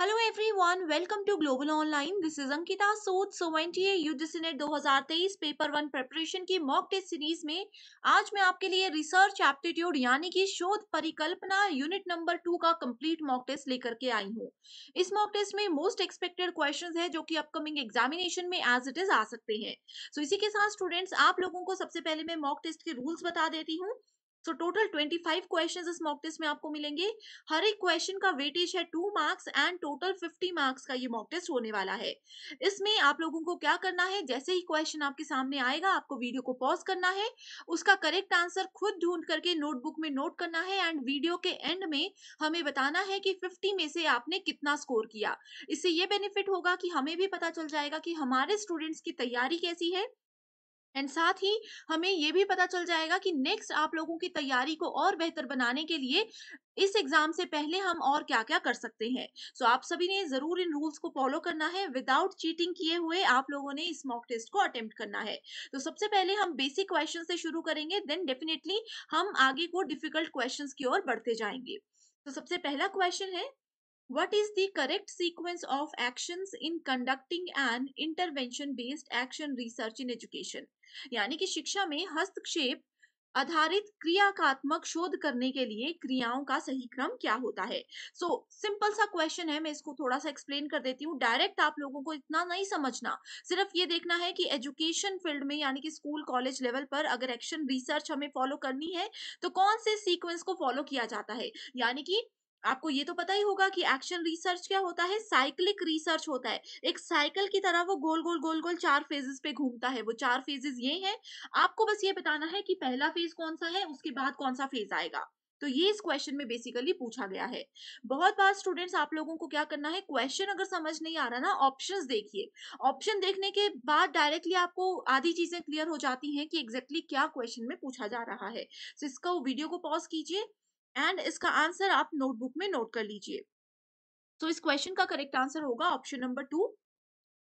Hello everyone welcome to global online this is Ankita Sood so N T UGC NET 2023 paper one preparation की mock test series में आज मैं आपके लिए रिसर्च एप्टीट्यूड यानी कि शोध परिकल्पना यूनिट नंबर टू का कंप्लीट मॉक टेस्ट लेकर के आई हूँ इस मॉक टेस्ट में मोस्ट एक्सपेक्टेड क्वेश्चन है जो कि अपकमिंग एग्जामिनेशन में एज इट इज आ सकते हैं सो so, इसी के साथ स्टूडेंट्स आप लोगों को सबसे पहले मैं मॉक टेस्ट के रूल्स बता देती हूँ सो टोटल 25 क्वेश्चंस इस मॉक टेस्ट में आपको मिलेंगे हर एक क्वेश्चन का वेटेज है two marks and total 50 marks का ये मॉक टेस्ट होने वाला है इसमें आप लोगों को क्या करना है जैसे ही क्वेश्चन आपके सामने आएगा आपको वीडियो को पॉज करना है उसका करेक्ट आंसर खुद ढूंढ करके नोटबुक में नोट करना है एंड वीडियो के एंड में हमें बताना है कि फिफ्टी में से आपने कितना स्कोर किया इससे ये बेनिफिट होगा कि हमें भी पता चल जाएगा कि हमारे स्टूडेंट्स की तैयारी कैसी है एंड साथ ही हमें ये भी पता चल जाएगा कि नेक्स्ट आप लोगों की तैयारी को और बेहतर बनाने के लिए इस एग्जाम से पहले हम और क्या क्या कर सकते हैं सो so, आप सभी ने जरूर इन रूल्स को फॉलो करना है विदाउट चीटिंग किए हुए आप लोगों ने इस मॉक टेस्ट को अटेम्प्ट करना है तो सबसे पहले हम बेसिक क्वेश्चन से शुरू करेंगे देन डेफिनेटली हम आगे को डिफिकल्ट क्वेश्चन की ओर बढ़ते जाएंगे तो so, सबसे पहला क्वेश्चन है what is the correct sequence of actions in conducting an intervention based action research in education यानी कि शिक्षा में हस्तक्षेप आधारित क्रियाकात्मक शोध करने के लिए क्रियाओं का सही क्रम क्या होता है सो so, सिंपल सा क्वेश्चन है मैं इसको थोड़ा सा एक्सप्लेन कर देती हूँ डायरेक्ट आप लोगों को इतना नहीं समझना सिर्फ ये देखना है कि एजुकेशन फील्ड में यानी कि स्कूल कॉलेज लेवल पर अगर एक्शन रिसर्च हमें फॉलो करनी है तो कौन से सीक्वेंस को फॉलो किया जाता है यानी कि आपको ये तो पता ही होगा कि एक्शन रिसर्च क्या होता है साइक्लिक रिसर्च होता है एक साइकिल की तरह वो गोल गोल गोल गोल चार फेजेस पे घूमता है वो चार फेजेस ये हैं आपको बस ये बताना है कि पहला फेज कौन सा है उसके बाद कौन सा फेज आएगा तो ये इस क्वेश्चन में बेसिकली पूछा गया है बहुत बार स्टूडेंट्स आप लोगों को क्या करना है क्वेश्चन अगर समझ नहीं आ रहा ना ऑप्शंस देखिए ऑप्शन देखने के बाद डायरेक्टली आपको आधी चीजें क्लियर हो जाती हैं कि एग्जैक्टली exactly क्या क्वेश्चन में पूछा जा रहा है तो इसका वीडियो को पॉज कीजिए एंड इसका आंसर आप नोटबुक में नोट कर लीजिए तो so, इस क्वेश्चन का करेक्ट आंसर होगा option number two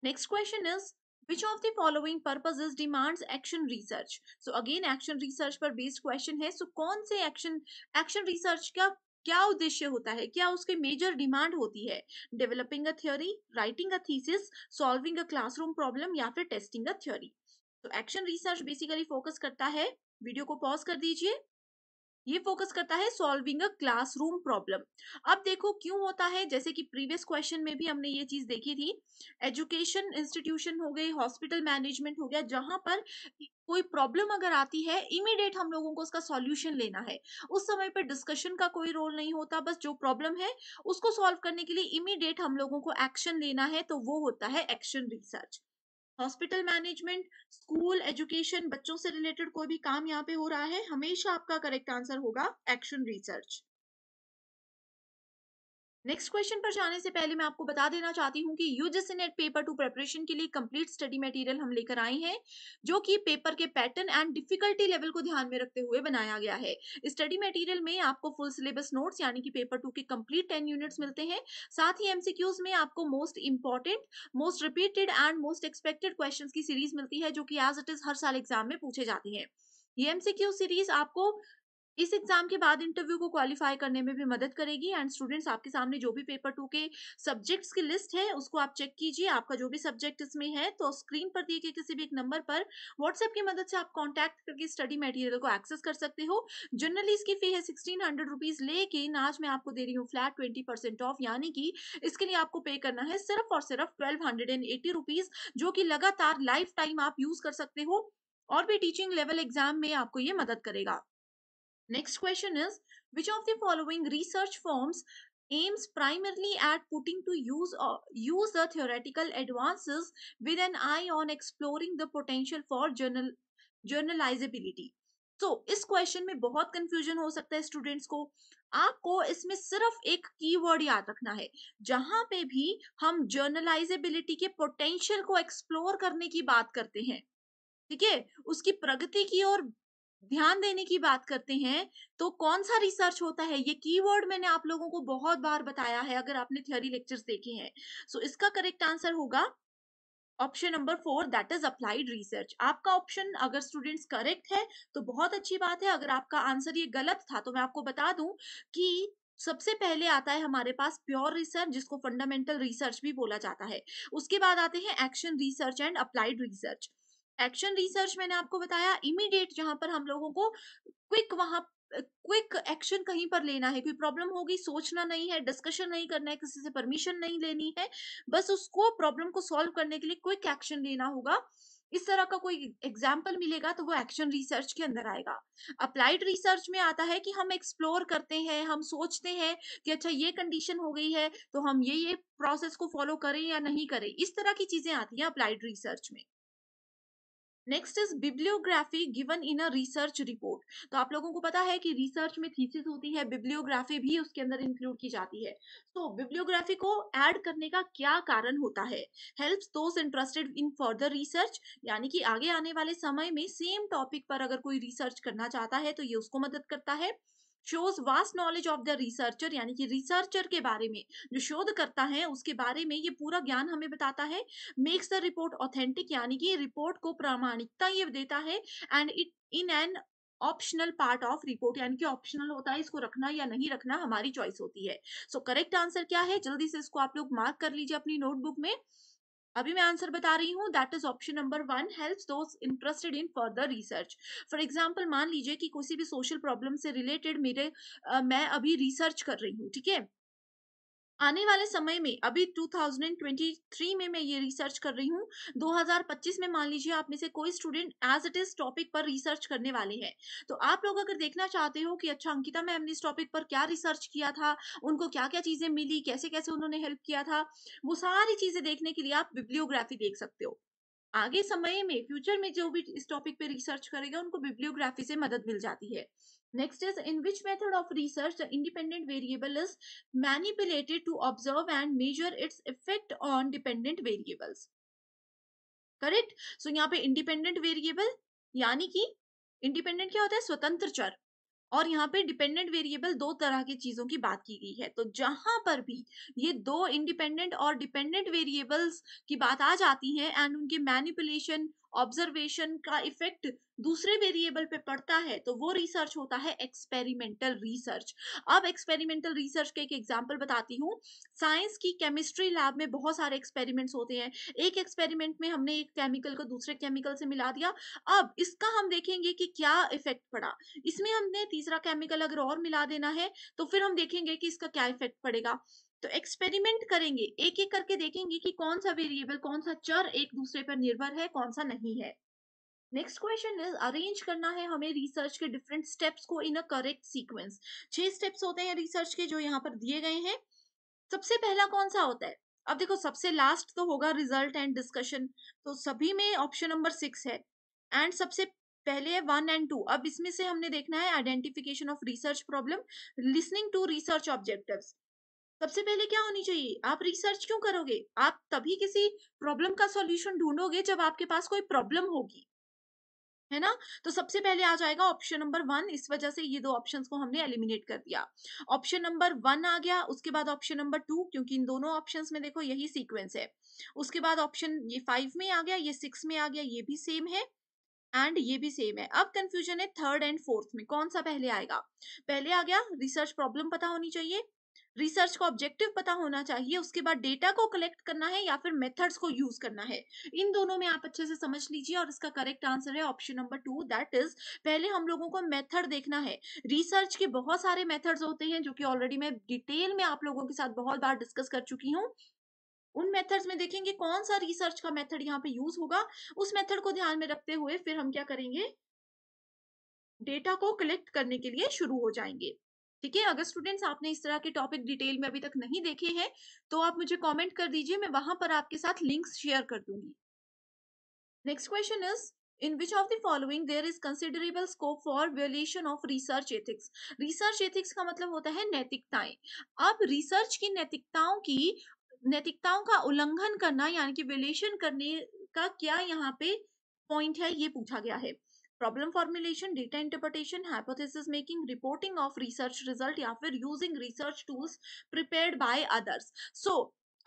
next question is which of the following purposes demands action research so again action research पर based question है so कौन से action action research का क्या उद्देश्य होता है क्या उसके मेजर डिमांड होती है developing a theory writing a thesis solving a classroom problem या फिर टेस्टिंग अ थ्योरी तो एक्शन रिसर्च बेसिकली फोकस करता है वीडियो को पॉज कर दीजिए ये फोकस करता है सॉल्विंग अ क्लासरूम प्रॉब्लम अब देखो क्यों होता है जैसे कि प्रीवियस क्वेश्चन में भी हमने ये चीज देखी थी एजुकेशन इंस्टीट्यूशन हो गई हॉस्पिटल मैनेजमेंट हो गया जहां पर कोई प्रॉब्लम अगर आती है इमीडिएट हम लोगों को उसका सॉल्यूशन लेना है उस समय पर डिस्कशन का कोई रोल नहीं होता बस जो प्रॉब्लम है उसको सॉल्व करने के लिए इमीडिएट हम लोगों को एक्शन लेना है तो वो होता है action research hospital management school education बच्चों से रिलेटेड कोई भी काम यहाँ पे हो रहा है हमेशा आपका करेक्ट आंसर होगा एक्शन रिसर्च नेक्स्ट क्वेश्चन पर जाने से पहले मैं आपको बता देना चाहती हूँ कि UGC NET paper two preparation के लिए कंप्लीट स्टडी मटेरियल हम लेकर आए हैं जो कि पेपर के पैटर्न एंड डिफिकल्टी लेवल को ध्यान में रखते हुए बनाया गया है स्टडी मटेरियल में आपको फुल सिलेबस नोट्स यानी कि पेपर टू के कंप्लीट टेन यूनिट्स मिलते हैं साथ ही एमसीक्यूज में आपको most important most repeated and most expected question की सीरीज मिलती है जो की एज इट इज हर साल एग्जाम में पूछे जाती है ये एमसीक्यू सीरीज आपको इस एग्जाम के बाद इंटरव्यू को क्वालिफाई करने में भी मदद करेगी एंड स्टूडेंट्स आपके सामने जो भी पेपर टू के सब्जेक्ट्स की लिस्ट है उसको आप चेक कीजिए आपका जो भी सब्जेक्ट इसमें है तो स्क्रीन पर दिए गए किसी भी एक नंबर पर व्हाट्सएप की मदद से आप कॉन्टैक्ट करके स्टडी मटेरियल को एक्सेस कर सकते हो जनरली इसकी फी है सिक्सटीन हंड्रेड रुपीज लेकिन आज मैं आपको दे रही हूँ फ्लैट ट्वेंटी परसेंट ऑफ यानी कि इसके लिए आपको पे करना है सिर्फ और सिर्फ twelve hundred and eighty rupees जो कि लगातार लाइफ टाइम आप यूज कर सकते हो और भी टीचिंग लेवल एग्जाम में आपको ये मदद करेगा Next question is which of the following research firms aims primarily at putting to use or use the theoretical advances with an eye on exploring the potential for journal journalizability तो so, इस question में बहुत confusion हो सकता है students को आपको इसमें सिर्फ एक कीवर्ड याद रखना है जहां पे भी हम जर्नलाइजेबिलिटी के पोटेंशियल को एक्सप्लोर करने की बात करते हैं ठीक है उसकी प्रगति की ओर ध्यान देने की बात करते हैं तो कौन सा रिसर्च होता है ये कीवर्ड मैंने आप लोगों को बहुत बार बताया है अगर आपने थियोरी लेक्चर्स देखे हैं सो so, इसका करेक्ट आंसर होगा option number four that is applied research आपका ऑप्शन अगर स्टूडेंट्स करेक्ट है तो बहुत अच्छी बात है अगर आपका आंसर ये गलत था तो मैं आपको बता दूं कि सबसे पहले आता है हमारे पास प्योर रिसर्च जिसको फंडामेंटल रिसर्च भी बोला जाता है उसके बाद आते हैं action research and applied research action research मैंने आपको बताया इमीडिएट जहां पर हम लोगों को क्विक वहां क्विक एक्शन कहीं पर लेना है कोई प्रॉब्लम होगी सोचना नहीं है डिस्कशन नहीं करना है किसी से परमिशन नहीं लेनी है बस उसको प्रॉब्लम को सॉल्व करने के लिए क्विक एक्शन लेना होगा इस तरह का कोई एग्जाम्पल मिलेगा तो वो एक्शन रिसर्च के अंदर आएगा अप्लाइड रिसर्च में आता है कि हम एक्सप्लोर करते हैं हम सोचते हैं कि अच्छा ये कंडीशन हो गई है तो हम ये ये प्रोसेस को फॉलो करें या नहीं करें इस तरह की चीजें आती हैं अप्लाइड रिसर्च में next is bibliography given in a research report तो आप लोगों को पता है कि रिसर्च में थीसिस होती है बिब्लियोग्राफी भी उसके अंदर इंक्लूड की जाती है तो बिब्लियोग्राफी को ऐड करने का क्या कारण होता है helps those interested in further research यानी कि आगे आने वाले समय में सेम टॉपिक पर अगर कोई रिसर्च करना चाहता है तो ये उसको मदद करता है shows vast knowledge of the researcher यानी कि रिसर्चर के बारे में जो शोध करता है उसके बारे में ये पूरा ज्ञान हमें बताता है मेक्स द रिपोर्ट ऑथेंटिक यानी कि रिपोर्ट को प्रामाणिकता ये देता है and it in an optional part of report यानी कि ऑप्शनल होता है इसको रखना या नहीं रखना हमारी चॉइस होती है सो करेक्ट आंसर क्या है जल्दी से इसको आप लोग मार्क कर लीजिए अपनी नोटबुक में अभी मैं आंसर बता रही हूँ that is option number one help those interested in further research for example मान लीजिए कि किसी भी सोशल प्रॉब्लम से रिलेटेड मेरे uh, मैं अभी रिसर्च कर रही हूँ ठीक है आने वाले समय में अभी 2023 में मैं ये रिसर्च कर रही हूँ 2025 में मान लीजिए आप में से कोई student as it is topic पर रिसर्च करने वाले हैं तो आप लोग अगर देखना चाहते हो कि अच्छा अंकिता मैम ने इस टॉपिक पर क्या रिसर्च किया था उनको क्या क्या चीजें मिली कैसे कैसे उन्होंने हेल्प किया था वो सारी चीजें देखने के लिए आप बिब्लियोग्राफी देख सकते हो आगे समय में फ्यूचर में जो भी इस टॉपिक पे रिसर्च करेगा उनको बिब्लियोग्राफी से मदद मिल जाती है Next is in which method of research the independent variable is manipulated to observe and measure its effect on dependent variables. Correct so so, यहाँ पे इंडिपेंडेंट वेरिएबल यानी कि इंडिपेंडेंट क्या होता है स्वतंत्र चर और यहाँ पे डिपेंडेंट वेरिएबल दो तरह की चीजों की बात की गई है तो जहां पर भी ये दो इंडिपेंडेंट और डिपेंडेंट वेरिएबल्स की बात आ जाती है एंड उनके मैनिपुलेशन ऑब्जर्वेशन का इफेक्ट दूसरे वेरिएबल पे पड़ता है तो वो रिसर्च होता है एक्सपेरिमेंटल रिसर्च अब एक्सपेरिमेंटल रिसर्च का एक एग्जांपल बताती हूँ साइंस की केमिस्ट्री लैब में बहुत सारे एक्सपेरिमेंट्स होते हैं एक एक्सपेरिमेंट में हमने एक केमिकल को दूसरे केमिकल से मिला दिया अब इसका हम देखेंगे कि क्या इफेक्ट पड़ा इसमें हमने तीसरा केमिकल अगर और मिला देना है तो फिर हम देखेंगे कि इसका क्या इफेक्ट पड़ेगा तो एक्सपेरिमेंट करेंगे एक एक करके देखेंगे कि कौन सा वेरिएबल कौन सा चर एक दूसरे पर निर्भर है कौन सा नहीं है नेक्स्ट क्वेश्चन इज अरेंज करना है हमें रिसर्च के डिफरेंट स्टेप्स को इन अ करेक्ट सीक्वेंस छह स्टेप्स होते हैं रिसर्च के जो यहाँ पर दिए गए हैं सबसे पहला कौन सा होता है अब देखो सबसे लास्ट तो होगा रिजल्ट एंड डिस्कशन तो सभी में ऑप्शन नंबर सिक्स है एंड सबसे पहले है वन एंड टू अब इसमें से हमने देखना है identification of research problem listening to research objectives सबसे पहले क्या होनी चाहिए आप रिसर्च क्यों करोगे आप तभी किसी प्रॉब्लम का सॉल्यूशन ढूंढोगे जब आपके पास कोई प्रॉब्लम होगी है ना तो सबसे पहले आ जाएगा ऑप्शन नंबर वन इस वजह से ये दो ऑप्शन को हमने एलिमिनेट कर दिया ऑप्शन नंबर वन आ गया उसके बाद ऑप्शन नंबर टू क्योंकि इन दोनों ऑप्शन में देखो यही सीक्वेंस है उसके बाद ऑप्शन ये फाइव में आ गया ये सिक्स में आ गया ये भी सेम है एंड ये भी सेम है अब कंफ्यूजन है थर्ड एंड फोर्थ में कौन सा पहले आएगा पहले आ गया रिसर्च प्रॉब्लम पता होनी चाहिए रिसर्च का ऑब्जेक्टिव पता होना चाहिए उसके बाद डेटा को कलेक्ट करना है या फिर मेथड्स को यूज करना है इन दोनों में आप अच्छे से समझ लीजिए और इसका करेक्ट आंसर है option number two that is पहले हम लोगों को मेथड देखना है रिसर्च के बहुत सारे मेथड्स होते हैं जो कि ऑलरेडी मैं डिटेल में आप लोगों के साथ बहुत बार डिस्कस कर चुकी हूँ उन मेथड्स में देखेंगे कौन सा रिसर्च का मेथड यहाँ पे यूज होगा उस मेथड को ध्यान में रखते हुए फिर हम क्या करेंगे डेटा को कलेक्ट करने के लिए शुरू हो जाएंगे ठीक है अगर स्टूडेंट्स आपने इस तरह के टॉपिक डिटेल में अभी तक नहीं देखे हैं तो आप मुझे कमेंट कर दीजिए मैं वहां पर आपके साथ लिंक्स शेयर कर दूंगी next question is in which of the following there is considerable scope for violation of research ethics research ethics का मतलब होता है नैतिकताएं अब रिसर्च की नैतिकताओं की नैतिकताओं का उल्लंघन करना यानी कि विलेशन करने का क्या यहाँ पे पॉइंट है ये पूछा गया है problem formulation data interpretation hypothesis making reporting of research result या फिर using research tools prepared by others so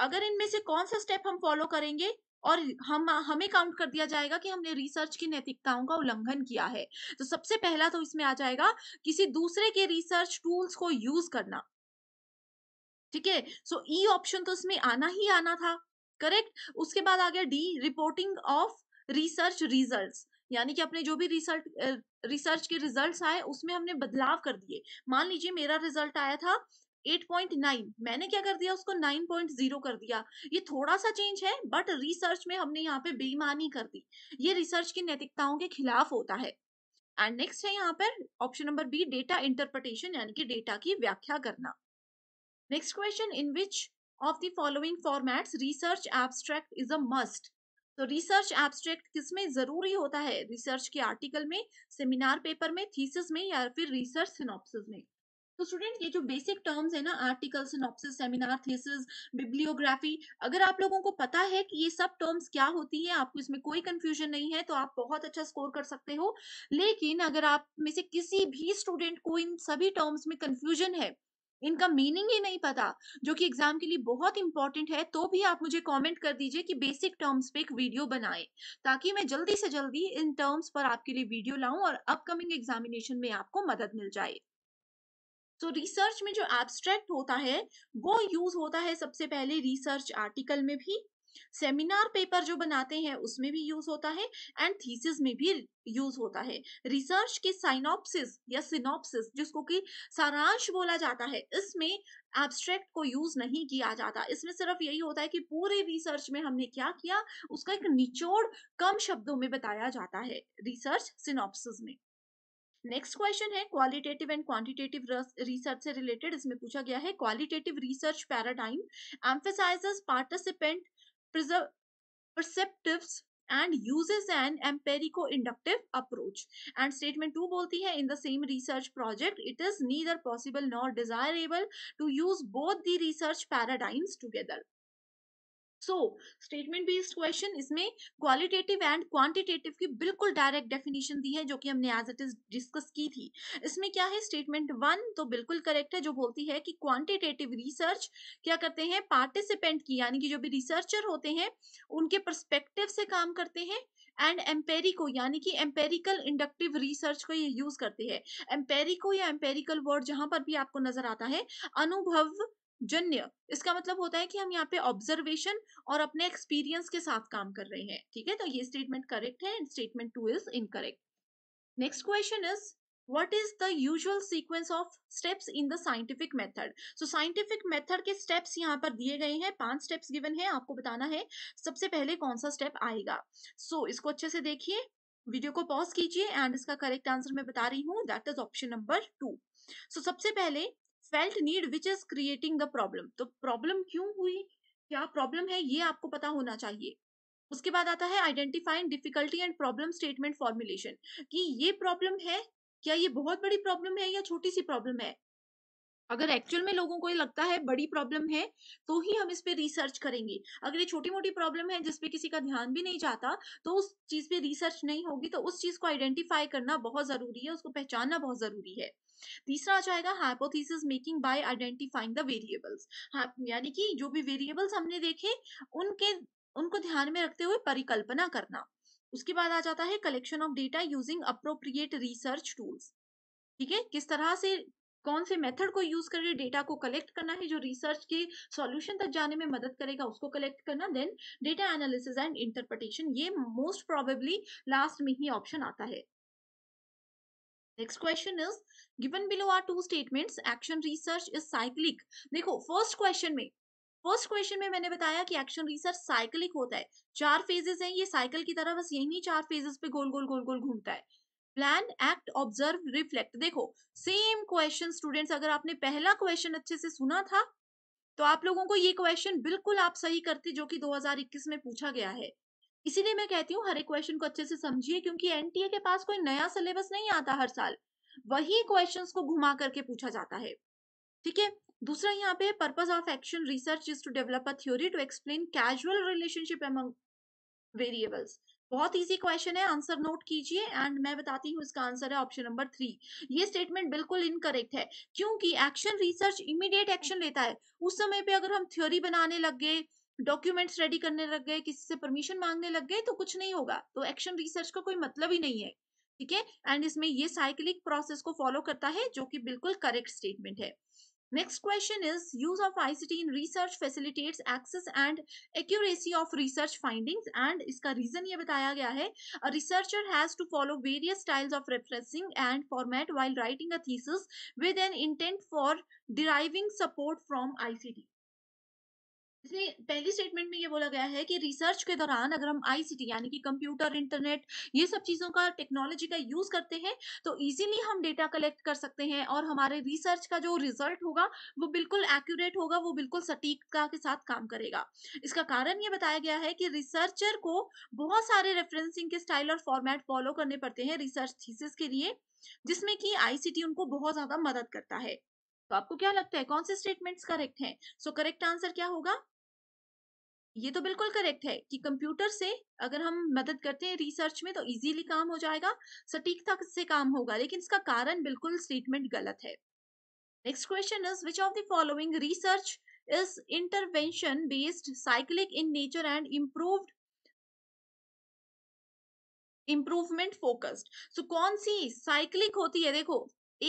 अगर इनमें से कौन सा स्टेप हम फॉलो करेंगे और हम हमें काउंट कर दिया जाएगा कि हमने रिसर्च की नैतिकताओं का उल्लंघन किया है तो सबसे पहला तो इसमें आ जाएगा किसी दूसरे के रिसर्च टूल्स को यूज करना ठीक है सो ई ऑप्शन तो इसमें आना ही आना था करेक्ट उसके बाद आ गया D reporting of research results यानी कि अपने जो भी रिसर्च रिसर्च के रिजल्ट्स आए उसमें हमने बदलाव कर दिए मान लीजिए मेरा रिजल्ट आया था 8.9 मैंने क्या कर दिया उसको 9.0 कर दिया ये थोड़ा सा चेंज है बट रिसर्च में हमने यहाँ पे बेईमानी कर दी ये रिसर्च की नैतिकताओं के खिलाफ होता है एंड नेक्स्ट है यहाँ पर option number B data interpretation यानी कि डेटा की व्याख्या करना next question in which of the following formats research abstract is a must तो रिसर्च एब्स्ट्रैक्ट किसमें जरूरी होता है रिसर्च के आर्टिकल में सेमिनार पेपर में थीसिस में या फिर रिसर्च सिनॉप्सिस में तो स्टूडेंट ये जो बेसिक टर्म्स है ना article synopsis seminar thesis bibliography अगर आप लोगों को पता है कि ये सब टर्म्स क्या होती हैं आपको इसमें कोई कंफ्यूजन नहीं है तो आप बहुत अच्छा स्कोर कर सकते हो लेकिन अगर आप में से किसी भी स्टूडेंट को इन सभी टर्म्स में कंफ्यूजन है इनका मीनिंग ही नहीं पता जो कि एग्जाम के लिए बहुत इंपॉर्टेंट है तो भी आप मुझे कमेंट कर दीजिए कि बेसिक टर्म्स पे एक वीडियो बनाए ताकि मैं जल्दी से जल्दी इन टर्म्स पर आपके लिए वीडियो लाऊं और अपकमिंग एग्जामिनेशन में आपको मदद मिल जाए तो so, रिसर्च में जो एब्स्ट्रैक्ट होता है वो यूज होता है सबसे पहले रिसर्च आर्टिकल में भी सेमिनार पेपर जो बनाते हैं उसमें भी यूज होता है एंड थीसिस में भी यूज होता है रिसर्च के साइनॉप्सिस या सिनॉप्सिस जिसको कि सारांश बोला जाता है इसमें एब्स्ट्रैक्ट को यूज नहीं किया जाता इसमें सिर्फ यही होता है कि पूरे रिसर्च में हमने क्या किया उसका एक निचोड़ कम शब्दों में बताया जाता है रिसर्च सिनॉप्सिस में नेक्स्ट क्वेश्चन है क्वालिटेटिव एंड क्वांटिटेटिव रिसर्च से रिलेटेड इसमें पूछा गया है qualitative research paradigm emphasises participant perceptives and uses an empirico-inductive approach. And statement 2 बोलती है in the same research project, it is neither possible nor desirable to use both the research paradigms together. So statement based question इसमें qualitative and quantitative की बिल्कुल direct definition दी है जो कि हमने as it is discuss की थी इसमें क्या है स्टेटमेंट वन तो बिल्कुल करेक्ट है जो बोलती है कि क्वांटिटेटिव रिसर्च क्या करते हैं पार्टिसिपेंट की यानी कि जो भी रिसर्चर होते हैं उनके परस्पेक्टिव से काम करते हैं एंड एम्पेरिको यानी कि एम्पेरिकल इंडक्टिव रिसर्च को ये यूज करते हैं एम्पेरिको या एम्पेरिकल वर्ड जहां पर भी आपको नजर आता है अनुभव जन्य इसका मतलब होता है कि हम यहाँ पे ऑब्जर्वेशन और अपने एक्सपीरियंस के साथ काम कर रहे हैं ठीक है तो ये स्टेटमेंट करेक्ट है and statement two is incorrect next question is what is the usual sequence of steps in the scientific method सो साइंटिफिक method के स्टेप्स यहाँ पर दिए गए हैं पांच स्टेप्स गिवन है आपको बताना है सबसे पहले कौन सा स्टेप आएगा सो so इसको अच्छे से देखिए वीडियो को पॉज कीजिए एंड इसका करेक्ट आंसर मैं बता रही हूँ that is option number two so सबसे पहले felt need which is creating the problem तो प्रॉब्लम क्यों हुई क्या प्रॉब्लम है ये आपको पता होना चाहिए उसके बाद आता है identifying difficulty and problem statement formulation कि ये प्रॉब्लम है क्या ये बहुत बड़ी प्रॉब्लम है या छोटी सी प्रॉब्लम है अगर एक्चुअल में लोगों को ये लगता है बड़ी प्रॉब्लम है तो ही हम इस पर रिसर्च करेंगे अगर ये छोटी मोटी प्रॉब्लम है जिसपे किसी का ध्यान भी नहीं जाता तो उस चीज पे रिसर्च नहीं होगी तो उस चीज को आइडेंटिफाई करना बहुत जरूरी है उसको पहचानना बहुत जरूरी है तीसरा आ जाएगा hypothesis making by identifying the variables यानी कि जो भी वेरिएबल्स हमने देखे उनके उनको ध्यान में रखते हुए परिकल्पना करना उसके बाद आ जाता है collection of data using appropriate research tools ठीक है किस तरह से कौन से मेथड को यूज कर रहे डेटा को कलेक्ट करना है जो रिसर्च के सॉल्यूशन तक जाने में मदद करेगा उसको कलेक्ट करना then data analysis and interpretation ये मोस्ट प्रोबेबली लास्ट में ही ऑप्शन आता है next question is given below are two statements action research is cyclic देखो फर्स्ट क्वेश्चन में फर्स्ट क्वेश्चन में मैंने बताया कि एक्शन रिसर्च साइक्लिक होता है चार फेजेस हैं ये साइकिल की तरह बस यही चार फेजेस पे गोल गोल गोल गोल घूमता है प्लान एक्ट ऑब्जर्व रिफ्लेक्ट देखो सेम क्वेश्चन स्टूडेंट्स अगर आपने पहला क्वेश्चन अच्छे से सुना था तो आप लोगों को ये क्वेश्चन बिल्कुल आप सही करते जो कि 2021 में पूछा गया है इसीलिए मैं कहती हूँ हर एक क्वेश्चन को अच्छे से समझिए क्योंकि एनटीए के पास कोई नया सिलेबस नहीं आता हर साल वही क्वेश्चन को घुमा करके पूछा जाता है ठीक है दूसरा यहाँ पे purpose of action research is to develop a theory to explain casual relationship among variables बहुत इजी क्वेश्चन है आंसर नोट कीजिए एंड मैं बताती हूँ इसका आंसर है ऑप्शन नंबर थ्री ये स्टेटमेंट बिल्कुल इनकरेक्ट है क्योंकि एक्शन रिसर्च इमीडिएट एक्शन लेता है उस समय पे अगर हम थ्योरी बनाने लग गए डॉक्यूमेंट्स रेडी करने लग गए किसी से परमिशन मांगने लग गए तो कुछ नहीं होगा तो एक्शन रिसर्च का कोई मतलब ही नहीं है ठीक है एंड इसमें ये साइक्लिक प्रोसेस को फॉलो करता है जो कि बिल्कुल करेक्ट स्टेटमेंट है next question is use of ICT in research facilitates access and accuracy of research findings and इसका रीजन ये बताया गया है a researcher has to follow various styles of referencing and format while writing a thesis with an intent for deriving support from ICT इसमें पहली statement में ये बोला गया है कि रिसर्च के दौरान अगर हम आईसीटी यानी कि कंप्यूटर इंटरनेट ये सब चीज़ों का टेक्नोलॉजी का यूज़ करते हैं तो इजीली हम डेटा कलेक्ट कर सकते हैं और हमारे रिसर्च का जो रिजल्ट होगा वो बिल्कुल एक्यूरेट होगा वो बिल्कुल सटीकता के साथ काम करेगा इसका कारण ये बताया गया है कि रिसर्चर को बहुत सारे रेफरेंसिंग के स्टाइल और फॉर्मेट फॉलो करने पड़ते हैं रिसर्च थीसिस के लिए जिसमें कि आईसीटी उनको बहुत ज़्यादा मदद करता है तो आपको क्या लगता है कौन से स्टेटमेंट्स करेक्ट हैं सो करेक्ट आंसर क्या होगा ये तो बिल्कुल करेक्ट है कि कंप्यूटर से अगर हम मदद करते हैं रिसर्च में तो इजीली काम हो जाएगा सटीकता से काम होगा लेकिन इसका कारण बिल्कुल स्टेटमेंट गलत है next question is which of the following research is intervention based cyclic in nature and improved improvement focused so कौन सी साइक्लिक होती है देखो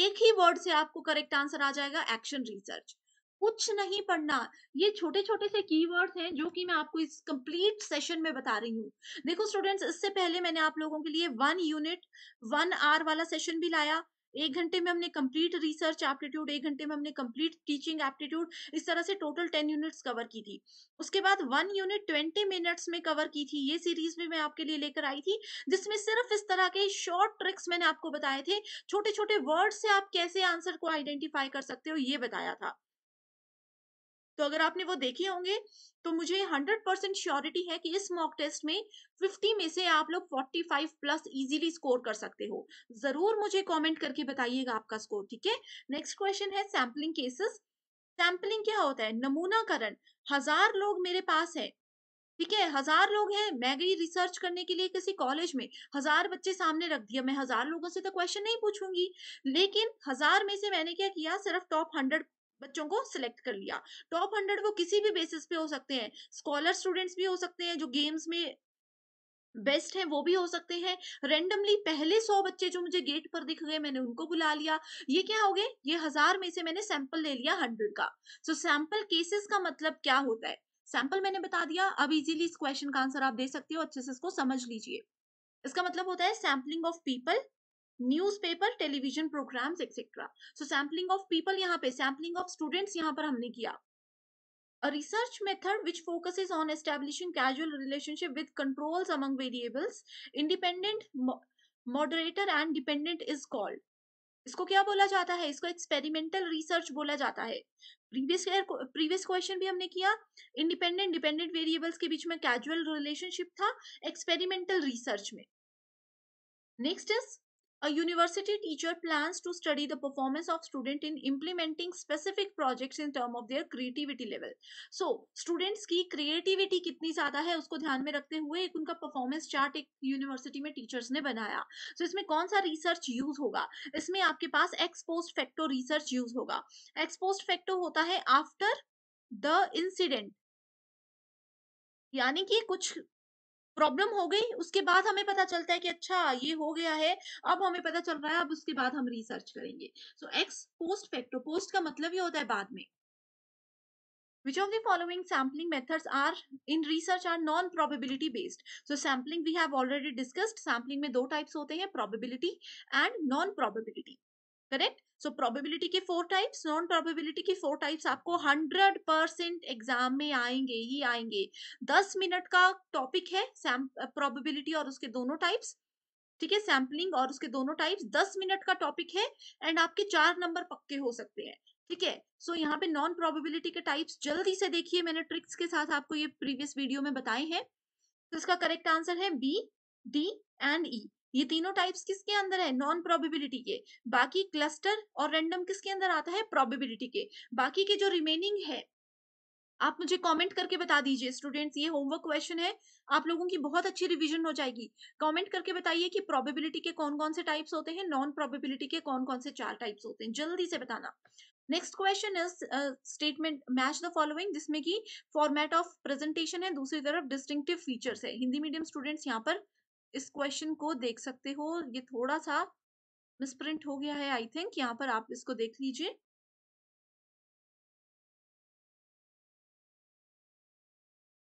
एक ही वर्ड से आपको करेक्ट आंसर आ जाएगा एक्शन रिसर्च कुछ नहीं पढ़ना ये छोटे छोटे से कीवर्ड्स हैं जो कि मैं आपको इस कंप्लीट सेशन में बता रही हूँ देखो स्टूडेंट्स इससे पहले मैंने आप लोगों के लिए वन यूनिट वन आर वाला सेशन भी लाया एक घंटे में हमने कंप्लीट रिसर्च एप्टीट्यूड एक घंटे में हमने कंप्लीट टीचिंग एप्टीट्यूड इस तरह से टोटल टेन यूनिट्स कवर की थी उसके बाद वन यूनिट ट्वेंटी मिनट्स में कवर की थी ये सीरीज भी मैं आपके लिए लेकर आई थी जिसमें सिर्फ इस तरह के शॉर्ट ट्रिक्स मैंने आपको बताए थे छोटे छोटे वर्ड से आप कैसे आंसर को आइडेंटिफाई कर सकते हो ये बताया था तो अगर आपने वो देखे होंगे तो मुझे 100 परसेंट श्योरिटी है कि इस मॉक टेस्ट में 50 में से आप लोग 45 प्लस इजीली स्कोर कर सकते हो जरूर मुझे कमेंट करके बताइएगा आपका स्कोर ठीक है नेक्स्ट क्वेश्चन है सैम्पलिंग केसेस सैम्पलिंग क्या होता है नमूनाकरण हजार लोग मेरे पास है ठीक है हजार लोग हैं मैं गई रिसर्च करने के लिए किसी कॉलेज में हजार बच्चे सामने रख दिया मैं हजार लोगों से तो क्वेश्चन नहीं पूछूंगी लेकिन हजार में से मैंने क्या किया सिर्फ टॉप हंड्रेड बच्चों को सिलेक्ट कर लिया टॉप हंड्रेड वो किसी भी बेसिस पे हो सकते हैं स्कॉलर स्टूडेंट्स भी हो सकते हैं जो गेम्स में बेस्ट है वो भी हो सकते हैं रेंडमली पहले सौ बच्चे जो मुझे गेट पर दिख गए मैंने उनको बुला लिया ये क्या हो गए ये हजार में से मैंने सैंपल ले लिया हंड्रेड का सो सैंपल केसेस का मतलब क्या होता है सैंपल मैंने बता दिया अब इजीली इस क्वेश्चन का आंसर आप दे सकते हो अच्छे से इसको समझ लीजिए इसका मतलब होता है sampling of people newspaper television programmes etcetera so sampling of people यहाँ पे सैम्पलिंग ऑफ स्टूडेंट्स यहाँ पर हमने किया a research method which focuses on establishing causal relationship with controls among variables independent moderator and dependent is called इसको क्या बोला जाता है इसको एक्सपेरिमेंटल रिसर्च बोला जाता है प्रीवियस प्रीवियस क्वेश्चन भी हमने किया इंडिपेंडेंट डिपेंडेंट वेरिएबल्स के बीच में कैजुअल रिलेशनशिप था एक्सपेरिमेंटल रिसर्च में next is A university teacher plans to study the performance of student in implementing specific projects in term of their creativity level. So students की creativity कितनी ज्यादा है उसको ध्यान में रखते हुए एक उनका performance chart एक university में teachers ने बनाया. So इसमें कौन सा research use होगा? इसमें आपके पास ex post facto research use होगा. Ex post facto होता है after the incident यानी कि कुछ प्रॉब्लम हो गई उसके बाद हमें पता चलता है कि अच्छा ये हो गया है अब हमें पता चल रहा है अब उसके बाद हम रिसर्च करेंगे so ex post facto post का मतलब ये होता है बाद में which of the following sampling methods are in research are non probability based so sampling we have already discussed sampling में दो टाइप्स होते हैं probability and non probability correct so probability के फोर टाइप्स नॉन प्रोबेबिलिटी के four types आपको hundred percent exam में आएंगे ही आएंगे दस मिनट का टॉपिक है प्रोबेबिलिटी और उसके दोनों टाइप्स ठीक है सैम्पलिंग और उसके दोनों टाइप्स दस मिनट का टॉपिक है एंड आपके चार नंबर पक्के हो सकते हैं ठीक है सो so, यहाँ पे नॉन प्रोबेबिलिटी के टाइप्स जल्दी से देखिए मैंने ट्रिक्स के साथ आपको ये प्रीवियस वीडियो में बताए हैं तो इसका करेक्ट आंसर है बी डी एंड ई ये तीनों टाइप्स किसके अंदर है नॉन प्रोबेबिलिटी के बाकी क्लस्टर और रैंडम किसके अंदर आता है प्रोबेबिलिटी के बाकी के जो रिमेनिंग है आप मुझे कमेंट करके बता दीजिए स्टूडेंट्स ये होमवर्क क्वेश्चन है आप लोगों की बहुत अच्छी रिवीजन हो जाएगी कमेंट करके बताइए कि प्रोबेबिलिटी के कौन कौन से टाइप्स होते हैं नॉन प्रोबेबिलिटी के कौन कौन से चार टाइप्स होते हैं जल्दी से बताना next question is statement match the following जिसमें कि फॉर्मेट ऑफ प्रेजेंटेशन है दूसरी तरफ डिस्टिंक्टिव फीचर्स है हिंदी मीडियम स्टूडेंट्स यहाँ पर इस क्वेश्चन को देख सकते हो ये थोड़ा सा मिसप्रिंट हो गया है आई थिंक यहाँ पर आप इसको देख लीजिए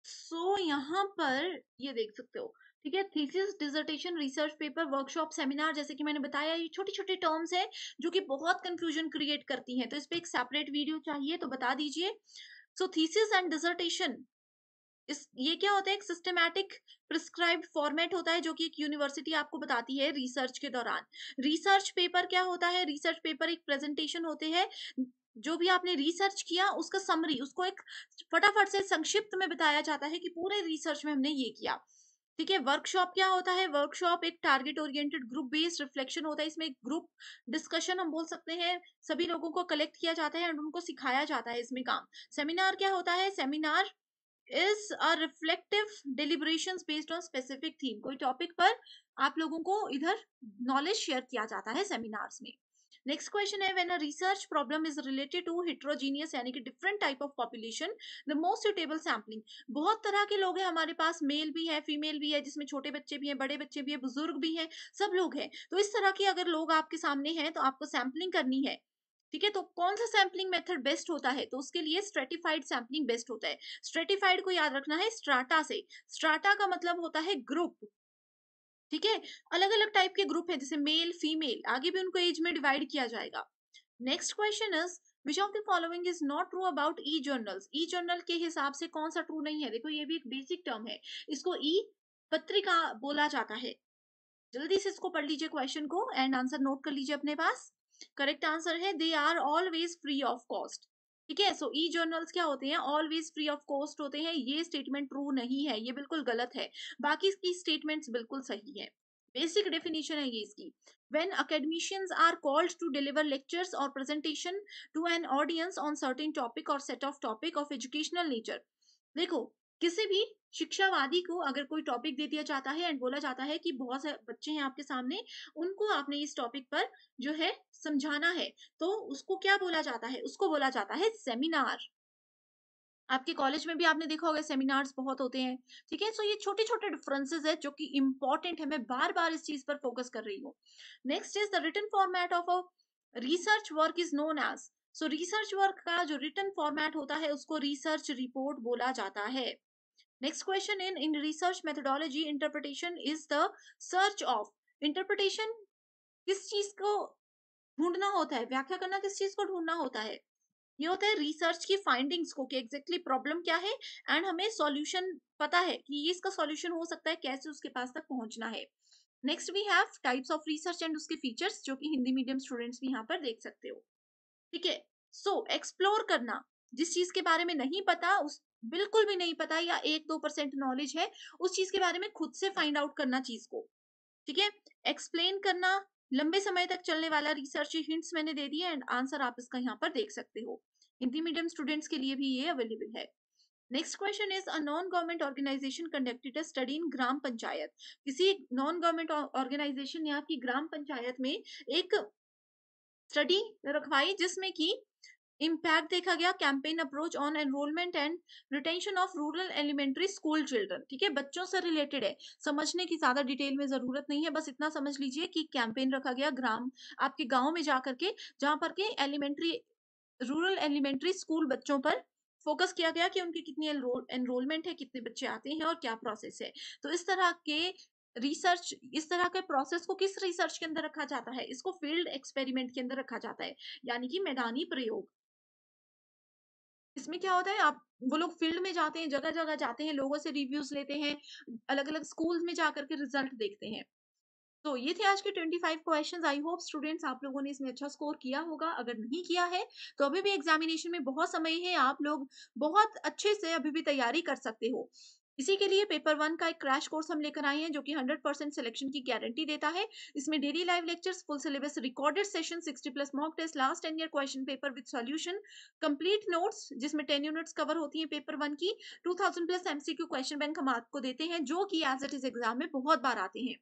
सो so, यहाँ पर ये देख सकते हो ठीक है thesis dissertation research paper workshop seminar जैसे कि मैंने बताया ये छोटे छोटे टर्म्स हैं जो कि बहुत कंफ्यूजन क्रिएट करती हैं तो इस पर एक सेपरेट वीडियो चाहिए तो बता दीजिए सो थीसिस एंड डिजर्टेशन इस ये क्या होता है एक सिस्टमैटिक प्रिस्क्राइब फॉर्मेट होता है जो कि एक यूनिवर्सिटी आपको बताती है रिसर्च के दौरान रिसर्च पेपर क्या होता है रिसर्च पेपर एक प्रेजेंटेशन होते हैं जो भी आपने रिसर्च किया उसका समरी उसको एक फटाफट से संक्षिप्त में बताया जाता है कि पूरे रिसर्च में हमने ये किया ठीक है वर्कशॉप क्या होता है वर्कशॉप एक target oriented group based reflection होता है इसमें एक ग्रुप डिस्कशन हम बोल सकते हैं सभी लोगों को कलेक्ट किया जाता है एंड उनको सिखाया जाता है इसमें काम सेमिनार क्या होता है seminar is a reflective deliberation based on specific theme कोई टॉपिक पर आप लोगों को इधर नॉलेज शेयर किया जाता है सेमिनार्स में नेक्स्ट क्वेश्चन है when a research problem is related to heterogeneous यानी कि different type of population the most suitable sampling बहुत तरह के लोग हैं हमारे पास मेल भी है फीमेल भी है जिसमें छोटे बच्चे भी हैं बड़े बच्चे भी हैं बुजुर्ग भी हैं सब लोग हैं तो इस तरह के अगर लोग आपके सामने हैं तो आपको सैम्पलिंग करनी है ठीक है तो कौन सा सैम्पलिंग मेथड बेस्ट होता है तो उसके लिए स्ट्रेटिफाइड सैम्पलिंग बेस्ट होता है स्ट्रेटिफाइड को याद रखना है स्ट्राटा से स्ट्राटा का मतलब होता है ग्रुप ठीक है अलग अलग टाइप के ग्रुप है जैसे मेल फीमेल आगे भी उनको एज में डिवाइड किया जाएगा next question is which of the following is not true about e journals e journal के हिसाब से कौन सा ट्रू नहीं है देखो ये भी एक बेसिक टर्म है इसको ई e पत्रिका बोला जाता है जल्दी से इसको पढ़ लीजिए क्वेश्चन को एंड आंसर नोट कर लीजिए अपने पास करेक्ट आंसर है they are always free of cost ठीक है सो ई जर्नल्स क्या होते हैं ऑलवेज फ्री ऑफ कॉस्ट होते हैं ये स्टेटमेंट ट्रू नहीं है ये बिल्कुल गलत है बाकी इसकी स्टेटमेंट्स बिल्कुल सही है बेसिक डेफिनेशन है ये इसकी when academicians are called to deliver lectures or presentation to an audience on certain topic or set of topic of educational nature देखो किसी भी शिक्षावादी को अगर कोई टॉपिक दे दिया जाता है एंड बोला जाता है कि बहुत सारे बच्चे हैं आपके सामने उनको आपने इस टॉपिक पर जो है समझाना है तो उसको क्या बोला जाता है उसको बोला जाता है सेमिनार आपके कॉलेज में भी आपने देखा होगा सेमिनार्स बहुत होते हैं ठीक है सो ये छोटे छोटे डिफरेंसेस है जो कि इंपॉर्टेंट है मैं बार बार इस चीज पर फोकस कर रही हूँ next is the written format of a research work is known as so research work का जो रिटर्न फॉर्मेट होता है उसको रिसर्च रिपोर्ट बोला जाता है next question in in research methodology interpretation is the search of interpretation किस चीज को ढूंढना होता है व्याख्या करना किस चीज को ढूंढना होता है ये होता है रिसर्च की फाइंडिंग्स को कि एग्जैक्टली प्रॉब्लम क्या है एंड हमें सॉल्यूशन पता है कि इसका सॉल्यूशन हो सकता है कैसे उसके पास तक पहुंचना है next we have types of research and उसके फीचर्स जो कि हिंदी मीडियम स्टूडेंट्स भी यहाँ पर देख सकते हो ठीक है सो एक्सप्लोर करना जिस चीज के बारे में नहीं पता उस बिल्कुल भी नहीं पता या एक दो परसेंट नॉलेज है उस चीज के बारे में खुद से फाइंड आउट करना चीज को ठीक है एक्सप्लेन करना लंबे समय तक चलने वाला रिसर्च हिंट्स मैंने दे दिए एंड आंसर आप इसका यहाँ पर देख सकते हो हिंदी मीडियम स्टूडेंट्स के लिए भी ये अवेलेबल है next question is a non government organisation conducted a study in gram panchayat किसी नॉन गवर्नमेंट ऑर्गेनाइजेशन ने आपकी ग्राम पंचायत में एक स्टडी रखवाई जिसमें कि इम्पैक्ट देखा गया campaign approach on enrolment and retention of rural elementary school children ठीक है बच्चों से रिलेटेड है समझने की ज्यादा डिटेल में जरूरत नहीं है बस इतना समझ लीजिए कि कैंपेन रखा गया ग्राम आपके गाँव में जा करके जहाँ पर के एलिमेंट्री रूरल एलिमेंट्री स्कूल बच्चों पर फोकस किया गया कि उनके कितनी एनरोलमेंट है कितने बच्चे आते हैं और क्या प्रोसेस है तो इस तरह के रिसर्च इस तरह के प्रोसेस को किस रिसर्च के अंदर रखा जाता है इसको फील्ड एक्सपेरिमेंट के अंदर रखा जाता है यानी कि मैदानी प्रयोग इसमें क्या होता है आप वो लोग फील्ड में जाते हैं जगह जगह जाते हैं लोगों से रिव्यूज लेते हैं अलग अलग स्कूल में जाकर के रिजल्ट देखते हैं तो ये थे आज के 25 क्वेश्चंस आई होप स्टूडेंट्स आप लोगों ने इसमें अच्छा स्कोर किया होगा अगर नहीं किया है तो अभी भी एग्जामिनेशन में बहुत समय है आप लोग बहुत अच्छे से अभी भी तैयारी कर सकते हो इसी के लिए पेपर वन का एक क्रैश कोर्स हम लेकर आए हैं जो कि 100 परसेंट सिलेक्शन की गारंटी देता है इसमें daily live lectures full syllabus recorded session 60 plus mock test last ten year question paper with solution complete notes जिसमें 10 यूनिट्स कवर होती है पेपर वन की 2000 प्लस एमसीक्यू क्वेश्चन बैंक हम आपको देते हैं जो कि एज इट इज एग्जाम में बहुत बार आते हैं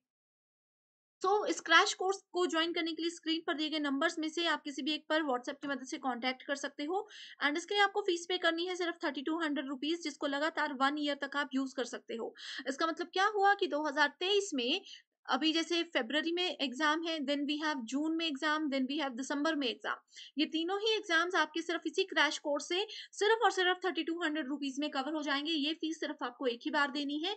सो तो इस क्रैश कोर्स को ज्वाइन करने के लिए स्क्रीन पर दिए गए नंबर्स में से आप किसी भी एक पर व्हाट्सएप की मदद से कांटेक्ट कर सकते हो एंड इसके लिए आपको फीस पे करनी है सिर्फ थर्टी टू हंड्रेड रुपीज जिसको लगातार वन ईयर तक आप यूज कर सकते हो इसका मतलब क्या हुआ कि 2023 में अभी जैसे फेबररी में एग्जाम है देन वी हैव जून में exam then we have December में एग्जाम ये तीनों ही एग्जाम्स आपके सिर्फ इसी क्रैश कोर्स से सिर्फ और सिर्फ थर्टी टू हंड्रेड रुपीज में कवर हो जाएंगे ये फीस सिर्फ आपको एक ही बार देनी है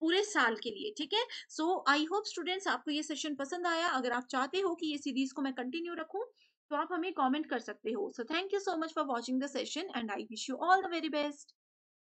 पूरे साल के लिए ठीक है सो आई होप स्टूडेंट्स आपको ये सेशन पसंद आया अगर आप चाहते हो कि ये सीरीज को मैं कंटिन्यू रखूँ तो आप हमें कॉमेंट कर सकते हो so thank you so much for watching the session and I wish you all the very best